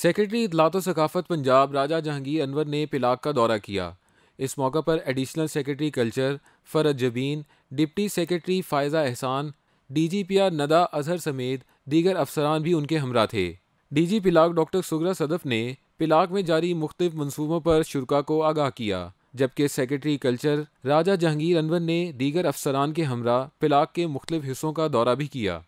secretary इतलात सकाफत पंजाब राजा जहांगीर अनवर ने पिलाक का दौरा किया इस मौका पर additional secretary culture Farad Jabeen deputy secretary Faiza Ehsan DGPR नदा Azhar समेत दीगर अफसरान भी उनके हमरा थे डीजी पिलाक डॉक्टर सुगरा सदफ ने पिलाक में जारी मुख्तफ मनसूबों पर शुरा को आगाह किया जबकि सेक्रेटरी कल्चर राजा जहांगीर अनवर ने दीगर अफसरान के हमरा पिलाक के मुख्तफ हिस्सों का दौरा भी किया